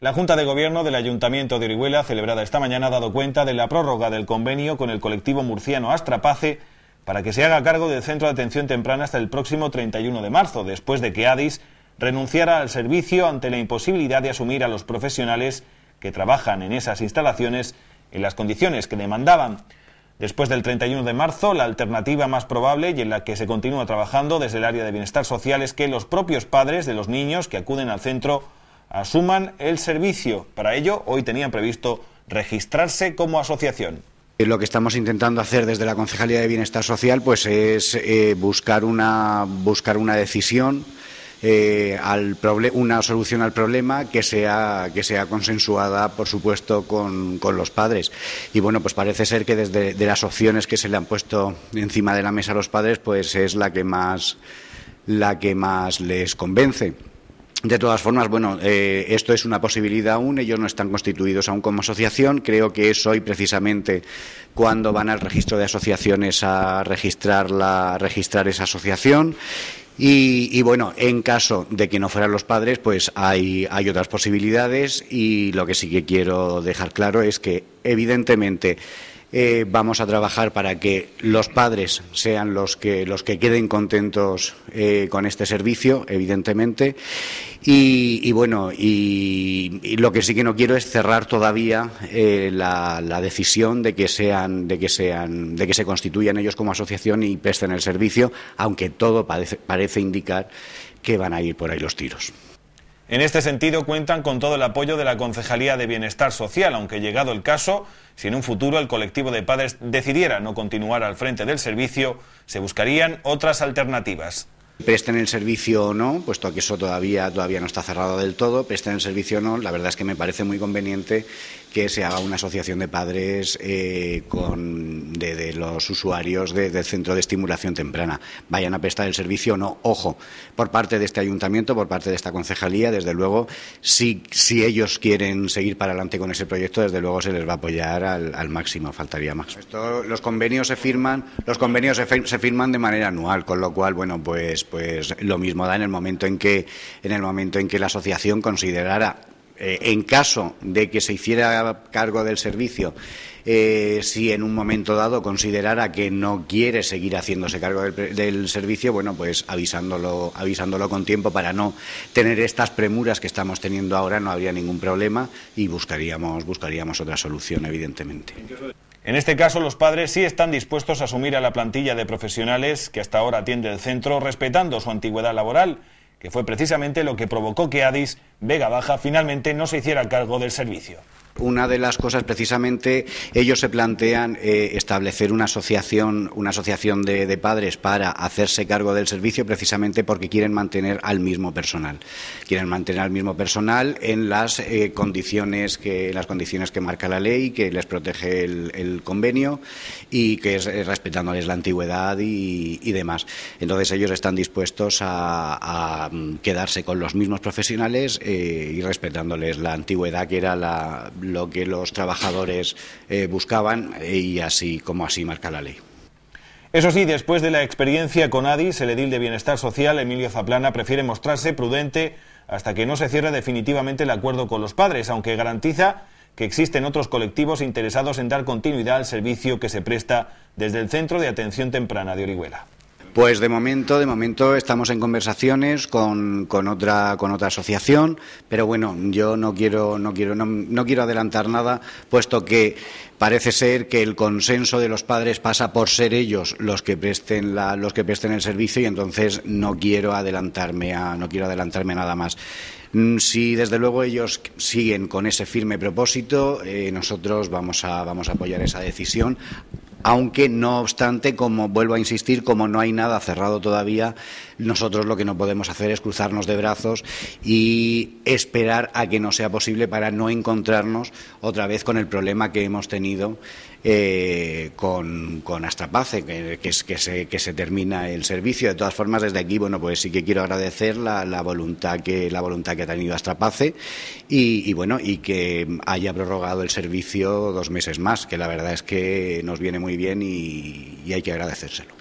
La Junta de Gobierno del Ayuntamiento de Orihuela, celebrada esta mañana, ha dado cuenta de la prórroga del convenio con el colectivo murciano Astrapace para que se haga cargo del centro de atención temprana hasta el próximo 31 de marzo, después de que ADIS renunciara al servicio ante la imposibilidad de asumir a los profesionales que trabajan en esas instalaciones en las condiciones que demandaban. Después del 31 de marzo, la alternativa más probable y en la que se continúa trabajando desde el área de bienestar social es que los propios padres de los niños que acuden al centro asuman el servicio. Para ello, hoy tenían previsto registrarse como asociación. Eh, lo que estamos intentando hacer desde la Concejalía de Bienestar Social pues es eh, buscar, una, buscar una decisión, eh, una solución al problema que sea, que sea consensuada, por supuesto, con, los padres. Y bueno, pues parece ser que desde de las opciones que se le han puesto encima de la mesa a los padres, pues es la que más, la que más les convence. De todas formas, bueno, eh, esto es una posibilidad aún, ellos no están constituidos aún como asociación, creo que es hoy precisamente cuando van al registro de asociaciones a registrar, la, registrar esa asociación. Y, bueno, en caso de que no fueran los padres, pues hay, hay otras posibilidades y lo que sí que quiero dejar claro es que evidentemente eh, vamos a trabajar para que los padres sean los que, queden contentos eh, con este servicio, evidentemente. Y, bueno, y, lo que sí que no quiero es cerrar todavía eh, la, decisión de que sean, de que sean, de que se constituyan ellos como asociación y presten el servicio, aunque todo parece indicar que van a ir por ahí los tiros. En este sentido, cuentan con todo el apoyo de la Concejalía de Bienestar Social, aunque llegado el caso, si en un futuro el colectivo de padres decidiera no continuar al frente del servicio, se buscarían otras alternativas. Presten el servicio o no, puesto que eso todavía, todavía no está cerrado del todo, presten el servicio o no, la verdad es que me parece muy conveniente que se haga una asociación de padres eh, con, de, los usuarios de, del centro de estimulación temprana. Vayan a prestar el servicio o no. Ojo, por parte de este ayuntamiento, por parte de esta concejalía, desde luego, si, si ellos quieren seguir para adelante con ese proyecto, desde luego se les va a apoyar al, máximo, faltaría más. los convenios se firman, los convenios se firman de manera anual, con lo cual, bueno, pues pues lo mismo da en el momento en que, en el momento en que la asociación considerara eh, en caso de que se hiciera cargo del servicio, eh, si en un momento dado considerara que no quiere seguir haciéndose cargo del, del, servicio, bueno, pues avisándolo, avisándolo con tiempo para no tener estas premuras que estamos teniendo ahora, no habría ningún problema y buscaríamos, buscaríamos otra solución, evidentemente. En este caso, los padres sí están dispuestos a asumir a la plantilla de profesionales que hasta ahora atiende el centro, respetando su antigüedad laboral, que fue precisamente lo que provocó que Addis, Vega Baja finalmente no se hiciera cargo del servicio. Una de las cosas, precisamente, ellos se plantean eh, establecer una asociación, una asociación de, padres para hacerse cargo del servicio, precisamente porque quieren mantener al mismo personal. Quieren mantener al mismo personal en las eh, condiciones que en las condiciones que marca la ley, que les protege el, convenio y que es eh, respetándoles la antigüedad y, demás. Entonces ellos están dispuestos a, a mm, quedarse con los mismos profesionales y respetándoles la antigüedad que era la lo que los trabajadores eh, buscaban eh, y así como así marca la ley. Eso sí, después de la experiencia con ADIS, el edil de Bienestar Social, Emilio Zaplana, prefiere mostrarse prudente hasta que no se cierre definitivamente el acuerdo con los padres, aunque garantiza que existen otros colectivos interesados en dar continuidad al servicio que se presta desde el Centro de Atención Temprana de Orihuela. Pues de momento, de momento estamos en conversaciones con, otra con otra asociación, pero bueno, yo no quiero no quiero no, quiero adelantar nada, puesto que parece ser que el consenso de los padres pasa por ser ellos los que presten el servicio y entonces no quiero adelantarme a no quiero adelantarme nada más. Mm, si desde luego ellos siguen con ese firme propósito, eh, nosotros vamos a, vamos a apoyar esa decisión, aunque no obstante, como vuelvo a insistir, como no hay nada cerrado todavía, nosotros lo que no podemos hacer es cruzarnos de brazos y esperar a que no sea posible para no encontrarnos otra vez con el problema que hemos tenido eh, con, con, Astrapace, que, que, se, que, se, termina el servicio. De todas formas, desde aquí, bueno, pues sí que quiero agradecer la, voluntad, que, la voluntad que ha tenido Astrapace y, y, bueno, y que haya prorrogado el servicio dos meses más, que la verdad es que nos viene muy muy bien y, y hay que agradecérselo.